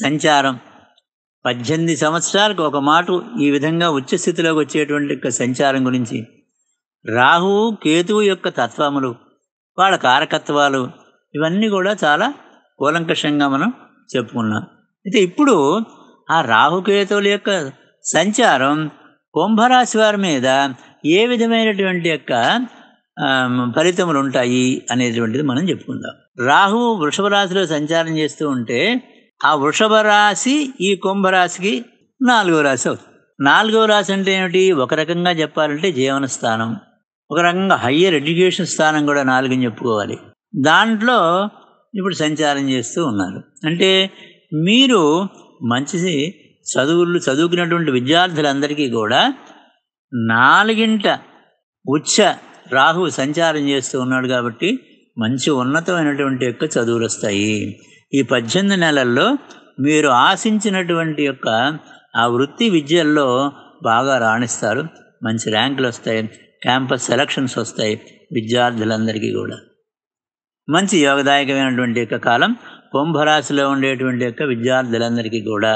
సంచారం పద్దెనిమిది సంవత్సరాలకు ఒక మాట ఈ విధంగా ఉచ్చస్థితిలోకి వచ్చేటువంటి సంచారం గురించి రాహువు కేతువు యొక్క తత్వములు వాళ్ళ కారకత్వాలు ఇవన్నీ కూడా చాలా కూలంకషంగా మనం చెప్పుకున్నాం అయితే ఇప్పుడు ఆ రాహుకేతువుల యొక్క సంచారం కుంభరాశి వారి మీద ఏ విధమైనటువంటి యొక్క ఫలితములు ఉంటాయి అనేటువంటిది మనం చెప్పుకుందాం రాహువు వృషభ రాశిలో సంచారం చేస్తూ ఉంటే ఆ వృషభ రాశి ఈ కుంభరాశికి నాలుగో రాశి అవుతుంది నాలుగవ రాశి అంటే ఏమిటి ఒక రకంగా చెప్పాలంటే జీవన స్థానం ఒక రకంగా హయ్యర్ ఎడ్యుకేషన్ స్థానం కూడా నాలుగని చెప్పుకోవాలి దాంట్లో ఇప్పుడు సంచారం చేస్తూ ఉన్నారు అంటే మీరు మంచి చదువులు చదువుకున్నటువంటి విద్యార్థులందరికీ కూడా నాలుగింట ఉచ్చ రాహువు సంచారం చేస్తూ ఉన్నాడు కాబట్టి మంచి ఉన్నతమైనటువంటి యొక్క చదువులు వస్తాయి ఈ పద్దెనిమిది నెలల్లో మీరు ఆశించినటువంటి యొక్క ఆ వృత్తి విద్యల్లో బాగా రాణిస్తారు మంచి ర్యాంకులు వస్తాయి క్యాంపస్ సెలక్షన్స్ వస్తాయి విద్యార్థులందరికీ కూడా మంచి యోగదాయకమైనటువంటి యొక్క కాలం కుంభరాశిలో ఉండేటువంటి యొక్క విద్యార్థులందరికీ కూడా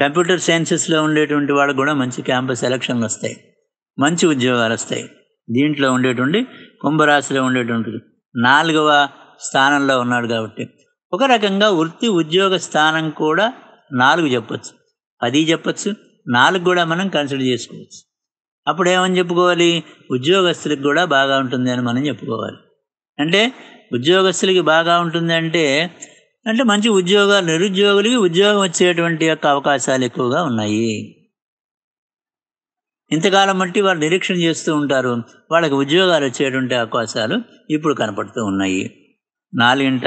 కంప్యూటర్ సైన్సెస్లో ఉండేటువంటి వాళ్ళకు కూడా మంచి క్యాంపస్ సెలక్షన్లు వస్తాయి మంచి ఉద్యోగాలు వస్తాయి దీంట్లో ఉండేటువంటి కుంభరాశిలో ఉండేటువంటి నాలుగవ స్థానంలో ఉన్నాడు కాబట్టి ఒక రకంగా వృత్తి ఉద్యోగ స్థానం కూడా నాలుగు చెప్పచ్చు పది చెప్పచ్చు నాలుగు కూడా మనం కన్సిడర్ చేసుకోవచ్చు అప్పుడు ఏమని చెప్పుకోవాలి ఉద్యోగస్తులకు కూడా బాగా ఉంటుంది అని మనం చెప్పుకోవాలి అంటే ఉద్యోగస్తులకి బాగా ఉంటుంది అంటే అంటే మంచి ఉద్యోగాలు నిరుద్యోగులకి ఉద్యోగం వచ్చేటువంటి యొక్క అవకాశాలు ఎక్కువగా ఉన్నాయి ఇంతకాలం బట్టి వాళ్ళు నిరీక్షణ చేస్తూ ఉంటారు వాళ్ళకి ఉద్యోగాలు వచ్చేటువంటి అవకాశాలు ఇప్పుడు కనపడుతూ ఉన్నాయి నాలుగింట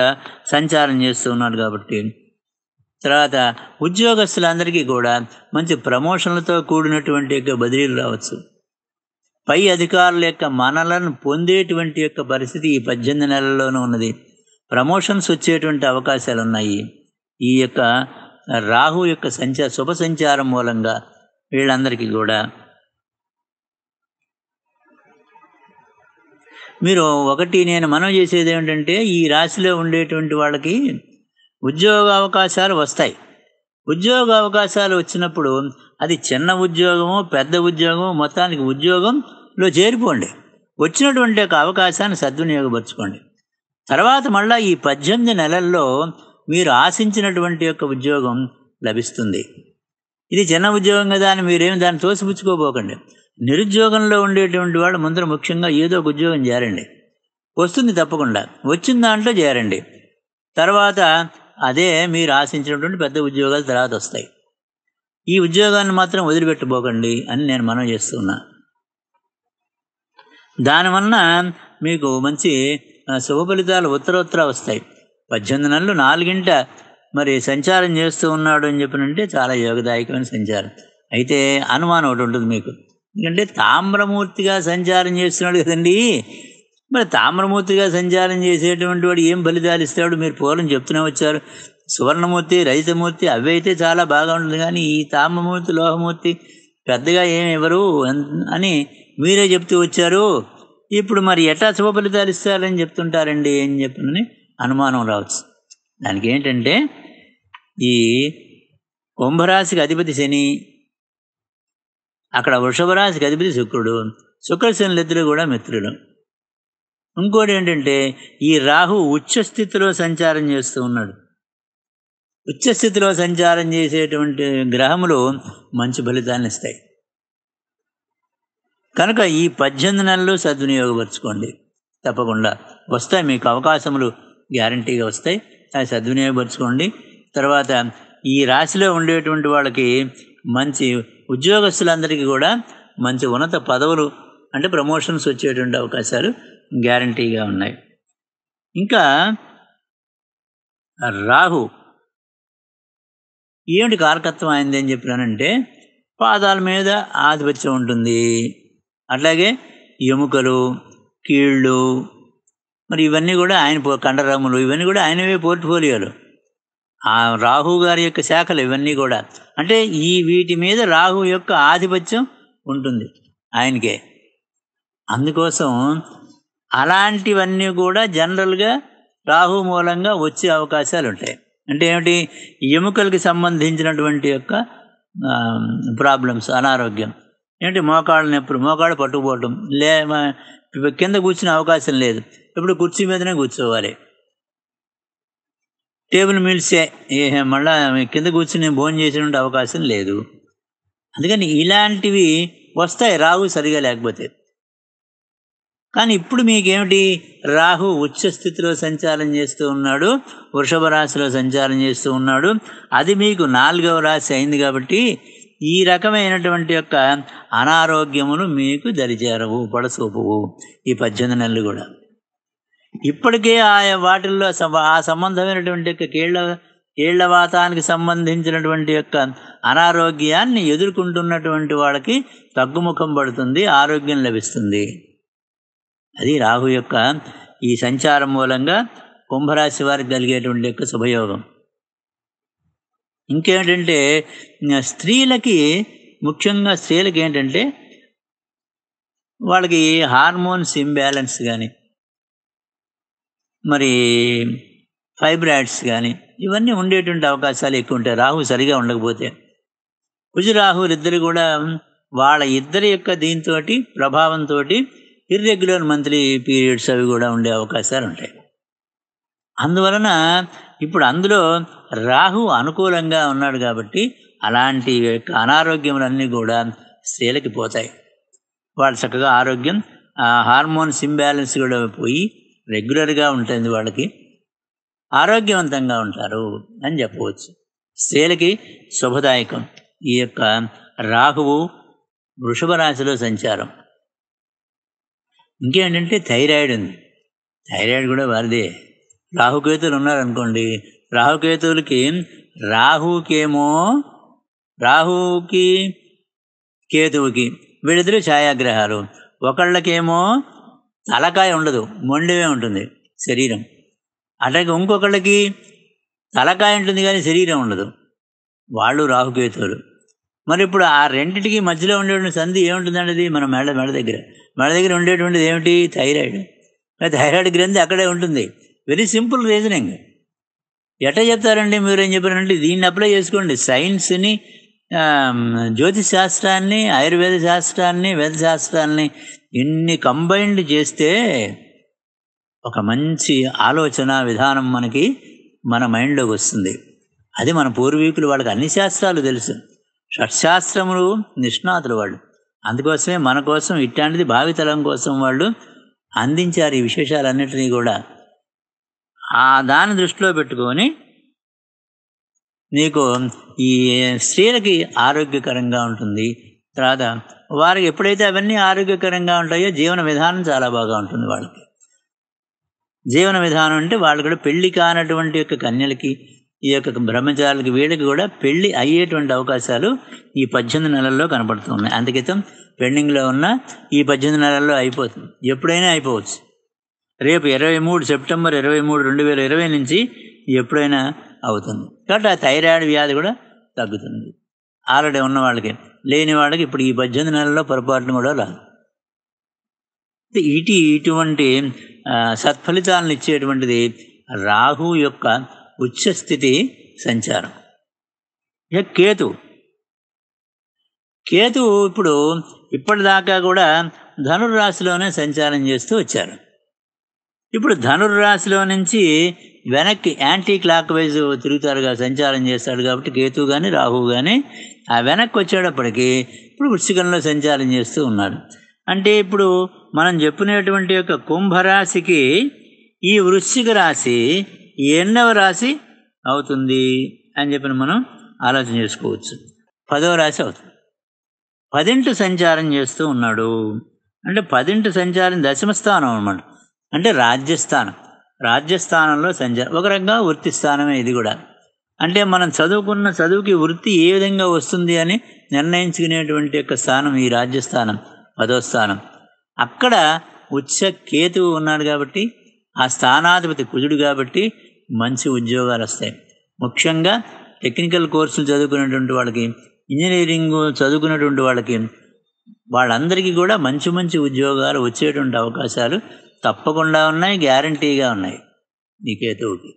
సంచారం చేస్తూ ఉన్నాడు కాబట్టి తర్వాత ఉద్యోగస్తులందరికీ కూడా మంచి ప్రమోషన్లతో కూడినటువంటి యొక్క బదిలీలు రావచ్చు పై అధికారుల యొక్క మనలను పొందేటువంటి యొక్క పరిస్థితి ఈ పద్దెనిమిది నెలల్లోనూ ఉన్నది ప్రమోషన్స్ వచ్చేటువంటి అవకాశాలు ఉన్నాయి ఈ యొక్క రాహు యొక్క సంచ శుభ సంచారం మూలంగా వీళ్ళందరికీ కూడా మీరు ఒకటి నేను మనం చేసేది ఏమిటంటే ఈ రాశిలో ఉండేటువంటి వాళ్ళకి ఉద్యోగ అవకాశాలు వస్తాయి ఉద్యోగ అవకాశాలు వచ్చినప్పుడు అది చిన్న ఉద్యోగము పెద్ద ఉద్యోగం మొత్తానికి ఉద్యోగంలో చేరిపోండి వచ్చినటువంటి ఒక అవకాశాన్ని సద్వినియోగపరచుకోండి తర్వాత మళ్ళీ ఈ పద్దెనిమిది నెలల్లో మీరు ఆశించినటువంటి యొక్క ఉద్యోగం లభిస్తుంది ఇది చిన్న ఉద్యోగం కదా అని మీరేమి దాన్ని తోసిపుచ్చుకోబోకండి నిరుద్యోగంలో ఉండేటువంటి వాళ్ళు ముందర ముఖ్యంగా ఏదో ఒక ఉద్యోగం చేరండి వస్తుంది తప్పకుండా వచ్చిన దాంట్లో చేరండి తర్వాత అదే మీరు ఆశించినటువంటి పెద్ద ఉద్యోగాలు తర్వాత వస్తాయి ఈ ఉద్యోగాన్ని మాత్రం వదిలిపెట్టుకోకండి అని నేను మనం చేస్తున్నా దానివల్ల మీకు మంచి శుభ ఫలితాలు ఉత్తరోత్తర వస్తాయి పద్దెనిమిది నెలలు నాలుగింట మరి సంచారం చేస్తూ ఉన్నాడు అని చెప్పినంటే చాలా యోగదాయకమైన సంచారం అయితే అనుమానం ఒకటి ఉంటుంది మీకు ఎందుకంటే తామ్రమూర్తిగా సంచారం చేస్తున్నాడు కదండి మరి తామ్రమూర్తిగా సంచారం చేసేటువంటి వాడు ఏం ఫలితాలు ఇస్తాడు మీరు పూర్వం చెప్తూనే వచ్చారు సువర్ణమూర్తి రజితమూర్తి అవి అయితే చాలా బాగా ఉంటుంది కానీ ఈ తామ్రమూర్తి లోహమూర్తి పెద్దగా ఏమి ఇవ్వరు అని మీరే చెప్తూ వచ్చారు ఇప్పుడు మరి ఎట్లా శుభ ఫలితాలు ఇస్తారని చెప్తుంటారండి ఏం చెప్పని అనుమానం రావచ్చు దానికి ఏంటంటే ఈ కుంభరాశికి అధిపతి శని అక్కడ వృషభరాశికి అధిపతి శుక్రుడు ఇద్దరు కూడా మిత్రులు ఇంకోటి ఏంటంటే ఈ రాహు ఉచ్చస్థితిలో సంచారం చేస్తూ ఉన్నాడు ఉచ్చస్థితిలో సంచారం చేసేటువంటి గ్రహములు మంచి ఫలితాన్ని ఇస్తాయి కనుక ఈ పద్దెనిమిది నెలలు సద్వినియోగపరచుకోండి తప్పకుండా వస్తాయి మీకు అవకాశములు గ్యారంటీగా వస్తాయి అవి సద్వినియోగపరచుకోండి తర్వాత ఈ రాశిలో ఉండేటువంటి వాళ్ళకి మంచి ఉద్యోగస్తులందరికీ కూడా మంచి ఉన్నత పదవులు అంటే ప్రమోషన్స్ వచ్చేటువంటి అవకాశాలు గ్యారంటీగా ఉన్నాయి ఇంకా రాహు ఏమిటి కారకత్వం అయింది అని చెప్పినానంటే పాదాల మీద ఆధిపత్యం ఉంటుంది అట్లాగే ఎముకలు కీళ్ళు మరి ఇవన్నీ కూడా ఆయన కండరములు ఇవన్నీ కూడా ఆయనవే పోర్ట్ఫోలియోలు ఆ రాహు గారి యొక్క శాఖలు ఇవన్నీ కూడా అంటే ఈ వీటి మీద రాహు యొక్క ఆధిపత్యం ఉంటుంది ఆయనకే అందుకోసం అలాంటివన్నీ కూడా జనరల్గా రాహు మూలంగా వచ్చే అవకాశాలు ఉంటాయి అంటే ఏమిటి ఎముకలకి సంబంధించినటువంటి యొక్క ప్రాబ్లమ్స్ అనారోగ్యం ఏంటి మోకాళ్ళని ఎప్పుడు మోకాళ్ళు పట్టుకుపోవటం లే కింద కూర్చునే అవకాశం లేదు ఇప్పుడు కుర్చీ మీదనే కూర్చోవాలి టేబుల్ మీల్సే మళ్ళా కింద కూర్చుని భోజనం చేసేటువంటి అవకాశం లేదు అందుకని ఇలాంటివి వస్తాయి రాహు సరిగా లేకపోతే కానీ ఇప్పుడు మీకేమిటి రాహు ఉచ్చ స్థితిలో సంచారం చేస్తూ ఉన్నాడు వృషభ రాశిలో సంచారం చేస్తూ ఉన్నాడు అది మీకు నాలుగవ రాశి అయింది కాబట్టి ఈ రకమైనటువంటి యొక్క అనారోగ్యములు మీకు దరిచేరవు పడసూపవు ఈ పద్దెనిమిది నెలలు కూడా ఇప్పటికే ఆ వాటిల్లో ఆ సంబంధమైనటువంటి యొక్క కీళ్ళ కీళ్లవాతానికి సంబంధించినటువంటి యొక్క అనారోగ్యాన్ని ఎదుర్కొంటున్నటువంటి వాళ్ళకి తగ్గుముఖం పడుతుంది ఆరోగ్యం లభిస్తుంది అది రాహు యొక్క ఈ సంచారం మూలంగా కుంభరాశి వారికి కలిగేటువంటి యొక్క శుభయోగం ఇంకేంటంటే స్త్రీలకి ముఖ్యంగా స్త్రీలకి ఏంటంటే వాళ్ళకి హార్మోన్స్ ఇంబ్యాలెన్స్ కానీ మరి ఫైబ్రాయిడ్స్ కానీ ఇవన్నీ ఉండేటువంటి అవకాశాలు ఎక్కువ ఉంటాయి రాహు సరిగా ఉండకపోతే ఇద్దరు కూడా వాళ్ళ ఇద్దరి యొక్క దీంతో ప్రభావంతో ఇర్రెగ్యులర్ మంత్లీ పీరియడ్స్ అవి కూడా ఉండే అవకాశాలు ఉంటాయి అందువలన ఇప్పుడు అందులో రాహు అనుకూలంగా ఉన్నాడు కాబట్టి అలాంటి యొక్క అనారోగ్యములన్నీ కూడా స్త్రీలకి పోతాయి వాళ్ళు చక్కగా ఆరోగ్యం హార్మోన్స్ ఇంబ్యాలెన్స్ కూడా పోయి రెగ్యులర్గా ఉంటుంది వాళ్ళకి ఆరోగ్యవంతంగా ఉంటారు అని చెప్పవచ్చు స్త్రీలకి శుభదాయకం ఈ యొక్క రాహువు వృషభ రాశిలో సంచారం ఇంకేంటంటే థైరాయిడ్ ఉంది థైరాయిడ్ కూడా వారిదే రాహుకేతులు ఉన్నారనుకోండి రాహుకేతువులకి రాహుకేమో రాహుకి కేతువుకి వీళ్ళిద్దరూ ఛాయాగ్రహాలు ఒకళ్ళకేమో తలకాయ ఉండదు మొండివే ఉంటుంది శరీరం అట్లాగే ఇంకొకళ్ళకి తలకాయ ఉంటుంది కానీ శరీరం ఉండదు వాళ్ళు రాహుకేతువులు మరి ఇప్పుడు ఆ రెండింటికి మధ్యలో ఉండేటువంటి సంధి ఏముంటుందండి మన మెడ మెడ దగ్గర మెడ దగ్గర ఉండేటువంటిది ఏమిటి థైరాయిడ్ థైరాయిడ్ గ్రంథి అక్కడే ఉంటుంది వెరీ సింపుల్ రీజనింగ్ ఎట్లా చెప్తారండి మీరు ఏం చెప్పారంటే దీన్ని అప్లై చేసుకోండి సైన్స్ని జ్యోతిష్ శాస్త్రాన్ని ఆయుర్వేద శాస్త్రాన్ని వేద శాస్త్రాన్ని ఇన్ని కంబైన్డ్ చేస్తే ఒక మంచి ఆలోచన విధానం మనకి మన మైండ్లోకి వస్తుంది అది మన పూర్వీకులు వాళ్ళకి అన్ని శాస్త్రాలు తెలుసు షట్శాస్త్రములు నిష్ణాతులు వాళ్ళు అందుకోసమే మన కోసం ఇట్లాంటిది భావితలం కోసం వాళ్ళు అందించారు ఈ విశేషాలన్నింటినీ కూడా ఆ దాని దృష్టిలో పెట్టుకొని నీకు ఈ స్త్రీలకి ఆరోగ్యకరంగా ఉంటుంది తర్వాత వారికి ఎప్పుడైతే అవన్నీ ఆరోగ్యకరంగా ఉంటాయో జీవన విధానం చాలా బాగా ఉంటుంది వాళ్ళకి జీవన విధానం అంటే వాళ్ళు కూడా పెళ్లి కానటువంటి యొక్క కన్యలకి ఈ యొక్క బ్రహ్మచారులకి వీళ్ళకి కూడా పెళ్లి అయ్యేటువంటి అవకాశాలు ఈ పద్దెనిమిది నెలల్లో కనపడుతున్నాయి అందుకితం పెండింగ్లో ఉన్న ఈ పద్దెనిమిది నెలల్లో అయిపోతుంది ఎప్పుడైనా అయిపోవచ్చు రేపు ఇరవై మూడు సెప్టెంబర్ ఇరవై మూడు రెండు వేల ఇరవై నుంచి ఎప్పుడైనా అవుతుంది కాబట్టి ఆ థైరాయిడ్ వ్యాధి కూడా తగ్గుతుంది ఆల్రెడీ ఉన్న వాళ్ళకి లేని వాళ్ళకి ఇప్పుడు ఈ పద్దెనిమిది నెలల్లో పొరపాటును కూడా రాదు ఇటు ఇటువంటి సత్ఫలితాలను ఇచ్చేటువంటిది రాహు యొక్క ఉచ్చస్థితి సంచారం ఇక కేతు కేతు ఇప్పుడు ఇప్పటిదాకా కూడా ధనుర్రాశిలోనే సంచారం చేస్తూ వచ్చారు ఇప్పుడు ధనుర్రాశిలో నుంచి వెనక్కి యాంటీ క్లాక్ వైజ్ తిరుగుతారు సంచారం చేస్తాడు కాబట్టి కేతు కానీ రాహు కానీ ఆ వెనక్కి వచ్చేటప్పటికి ఇప్పుడు వృశ్చికంలో సంచారం చేస్తూ ఉన్నాడు అంటే ఇప్పుడు మనం చెప్పుకునేటువంటి యొక్క కుంభరాశికి ఈ వృశ్చిక రాశి ఎన్నవ రాశి అవుతుంది అని చెప్పిన మనం ఆలోచన చేసుకోవచ్చు పదవ రాశి అవుతుంది పదింటి సంచారం చేస్తూ ఉన్నాడు అంటే పదింటి సంచారం దశమస్థానం అనమాట అంటే రాజ్యస్థానం రాజ్యస్థానంలో సంచారం ఒక రకంగా వృత్తి స్థానమే ఇది కూడా అంటే మనం చదువుకున్న చదువుకి వృత్తి ఏ విధంగా వస్తుంది అని నిర్ణయించుకునేటువంటి యొక్క స్థానం ఈ రాజ్యస్థానం పదోస్థానం అక్కడ ఉచ్చ కేతువు ఉన్నాడు కాబట్టి ఆ స్థానాధిపతి కుజుడు కాబట్టి మంచి ఉద్యోగాలు వస్తాయి ముఖ్యంగా టెక్నికల్ కోర్సులు చదువుకునేటువంటి వాళ్ళకి ఇంజనీరింగ్ చదువుకునేటువంటి వాళ్ళకి వాళ్ళందరికీ కూడా మంచి మంచి ఉద్యోగాలు వచ్చేటువంటి అవకాశాలు తప్పకుండా ఉన్నాయి గ్యారంటీగా ఉన్నాయి ఈ కేతువుకి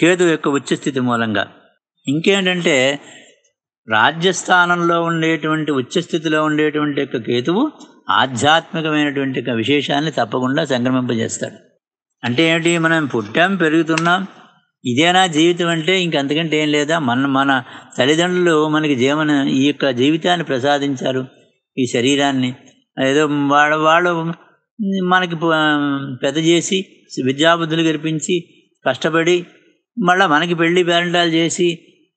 కేతు యొక్క ఉచ్చస్థితి మూలంగా ఇంకేంటంటే రాజ్యస్థానంలో ఉండేటువంటి ఉచ్చస్థితిలో ఉండేటువంటి యొక్క కేతువు ఆధ్యాత్మికమైనటువంటి విశేషాన్ని తప్పకుండా సంక్రమింపజేస్తాడు అంటే ఏమిటి మనం పుట్టాం పెరుగుతున్నాం ఇదేనా జీవితం అంటే ఇంకంతకంటే ఏం లేదా మన మన తల్లిదండ్రులు మనకి జీవన ఈ యొక్క జీవితాన్ని ప్రసాదించారు ఈ శరీరాన్ని ఏదో వాళ్ళ వాళ్ళు మనకి పెద్ద చేసి విద్యాబుద్ధులు గర్పించి కష్టపడి మళ్ళీ మనకి పెళ్లి పేరంటాలు చేసి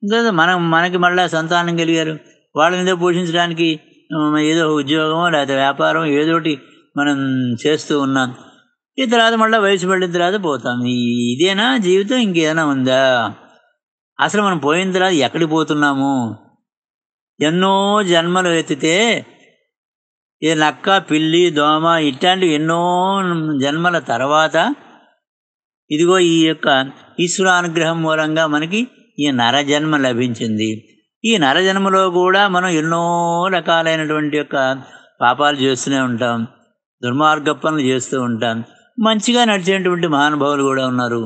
ఇంకా మనం మనకి మళ్ళీ సంతానం కలిగారు వాళ్ళని ఏదో పోషించడానికి ఏదో ఉద్యోగం లేకపోతే వ్యాపారం ఏదోటి మనం చేస్తూ ఉన్నాం ఈ తర్వాత మళ్ళీ వయసు పడిన తర్వాత పోతాం ఇదేనా జీవితం ఇంకేదైనా ఉందా అసలు మనం పోయిన తర్వాత ఎక్కడికి పోతున్నాము ఎన్నో జన్మలు ఎత్తితే ఇది నక్క పిల్లి దోమ ఇట్లాంటివి ఎన్నో జన్మల తర్వాత ఇదిగో ఈ యొక్క ఈశ్వర అనుగ్రహం మూలంగా మనకి ఈ నరజన్మ లభించింది ఈ నరజన్మలో కూడా మనం ఎన్నో రకాలైనటువంటి యొక్క పాపాలు చేస్తూనే ఉంటాం దుర్మార్గ పనులు చేస్తూ ఉంటాం మంచిగా నడిచేటువంటి మహానుభావులు కూడా ఉన్నారు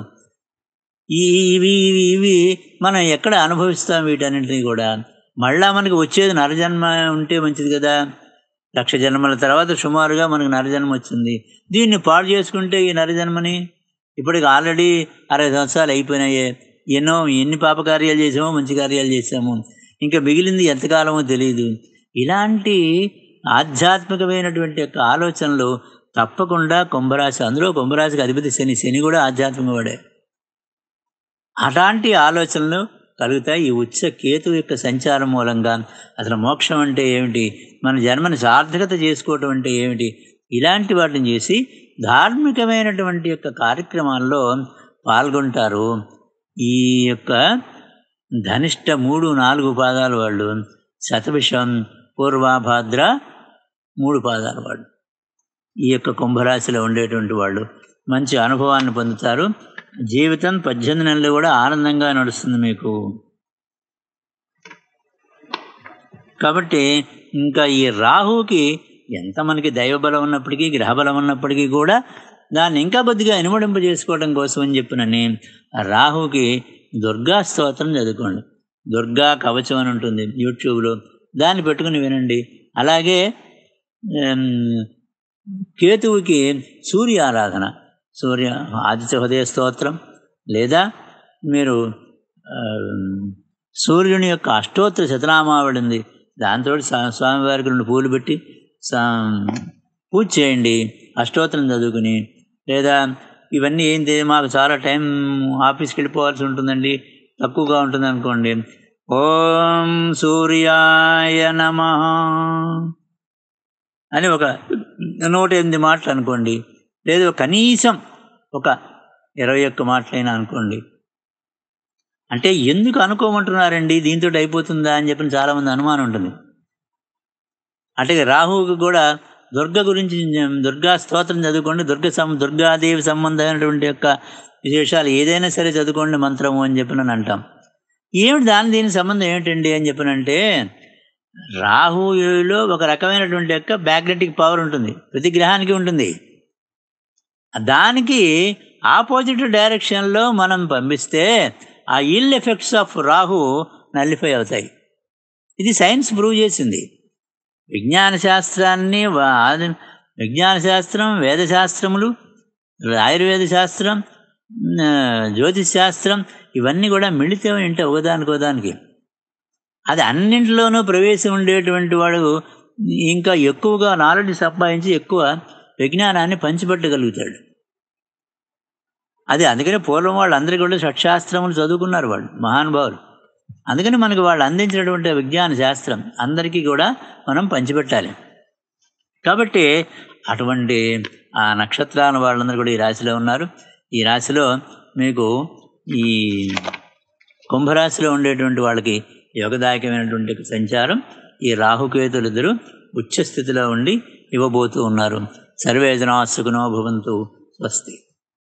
ఈ ఇవి ఇవి ఇవి మనం ఎక్కడ అనుభవిస్తాం వీటన్నింటినీ కూడా మళ్ళా మనకి వచ్చేది నరజన్మ ఉంటే మంచిది కదా లక్ష జన్మల తర్వాత సుమారుగా మనకు నరజన్మ వచ్చింది దీన్ని పాడు చేసుకుంటే ఈ నరజన్మని ఇప్పటికి ఆల్రెడీ అరవై సంవత్సరాలు అయిపోయినాయే ఎన్నో ఎన్ని పాపకార్యాలు చేసామో మంచి కార్యాలు చేసాము ఇంకా మిగిలింది ఎంతకాలమో తెలియదు ఇలాంటి ఆధ్యాత్మికమైనటువంటి యొక్క ఆలోచనలు తప్పకుండా కుంభరాశి అందులో కుంభరాశికి అధిపతి శని శని కూడా ఆధ్యాత్మికవాడే అలాంటి ఆలోచనలు కలుగుతాయి ఈ ఉచ్చ కేతు యొక్క సంచారం మూలంగా అసలు మోక్షం అంటే ఏమిటి మన జన్మను సార్థకత చేసుకోవటం అంటే ఏమిటి ఇలాంటి వాటిని చేసి ధార్మికమైనటువంటి యొక్క కార్యక్రమాల్లో పాల్గొంటారు ఈ యొక్క ధనిష్ట మూడు నాలుగు పాదాలు వాళ్ళు శతభిషం పూర్వాభాద్ర మూడు పాదాలు వాళ్ళు ఈ యొక్క కుంభరాశిలో ఉండేటువంటి వాళ్ళు మంచి అనుభవాన్ని పొందుతారు జీవితం పద్దెనిమిది నెలలు కూడా ఆనందంగా నడుస్తుంది మీకు కాబట్టి ఇంకా ఈ రాహుకి ఎంత మనకి దైవబలం ఉన్నప్పటికీ గ్రహబలం ఉన్నప్పటికీ కూడా దాన్ని ఇంకా కొద్దిగా ఇనుమడింపు చేసుకోవడం కోసం అని చెప్పినని రాహుకి దుర్గా స్తోత్రం చదువుకోండి దుర్గా కవచం అని ఉంటుంది యూట్యూబ్లో దాన్ని పెట్టుకుని వినండి అలాగే కేతువుకి సూర్య ఆరాధన సూర్య ఆదిత్య హృదయ స్తోత్రం లేదా మీరు సూర్యుని యొక్క అష్టోత్తర శతనామావళి ఉంది దాంతో స్వామివారికి రెండు పూలు పెట్టి పూజ చేయండి అష్టోత్తరం చదువుకుని లేదా ఇవన్నీ ఏంటి మాకు చాలా టైం ఆఫీస్కి వెళ్ళిపోవాల్సి ఉంటుందండి తక్కువగా ఉంటుంది అనుకోండి ఓం సూర్యాయ నమ అని ఒక నూట ఎనిమిది మాటలు అనుకోండి లేదు కనీసం ఒక ఇరవై ఒక్క మాటలైనా అనుకోండి అంటే ఎందుకు అనుకోమంటున్నారండి దీంతో అయిపోతుందా అని చెప్పిన చాలామంది అనుమానం ఉంటుంది అంటే రాహువుకి కూడా దుర్గ గురించి దుర్గా స్తోత్రం చదువుకోండి దుర్గ సం దుర్గాదేవి సంబంధమైనటువంటి యొక్క విశేషాలు ఏదైనా సరే చదువుకోండి మంత్రము అని చెప్పిన అంటాం ఏమిటి దాని దీని సంబంధం ఏమిటండి అని చెప్పినంటే రాహువులో ఒక రకమైనటువంటి యొక్క మ్యాగ్నెటిక్ పవర్ ఉంటుంది ప్రతి గ్రహానికి ఉంటుంది దానికి ఆపోజిట్ డైరెక్షన్లో మనం పంపిస్తే ఆ ill effects of Rahu nullify అవుతాయి ఇది సైన్స్ ప్రూవ్ చేసింది విజ్ఞాన శాస్త్రాన్ని విజ్ఞాన శాస్త్రం వేదశాస్త్రములు ఆయుర్వేద శాస్త్రం జ్యోతిష్ శాస్త్రం ఇవన్నీ కూడా మిళితే ఏంటో ఒకదానికి ఒకదానికి అది అన్నింటిలోనూ ప్రవేశం ఉండేటువంటి వాడు ఇంకా ఎక్కువగా నాలెడ్జ్ సంపాదించి ఎక్కువ విజ్ఞానాన్ని పంచిపెట్టగలుగుతాడు అది అందుకనే పూర్వం అందరికీ కూడా షట్శాస్త్రములు చదువుకున్నారు వాళ్ళు మహానుభావులు అందుకని మనకు వాళ్ళు అందించినటువంటి విజ్ఞాన శాస్త్రం అందరికీ కూడా మనం పంచిపెట్టాలి కాబట్టి అటువంటి ఆ నక్షత్రాల వాళ్ళందరూ కూడా ఈ రాశిలో ఉన్నారు ఈ రాశిలో మీకు ఈ కుంభరాశిలో ఉండేటువంటి వాళ్ళకి యోగదాయకమైనటువంటి సంచారం ఈ రాహుకేతులు ఇద్దరు ఉచ్చస్థితిలో ఉండి ఇవ్వబోతూ ఉన్నారు सर्वे जना सुखिनो भवन्तु स्वस्ति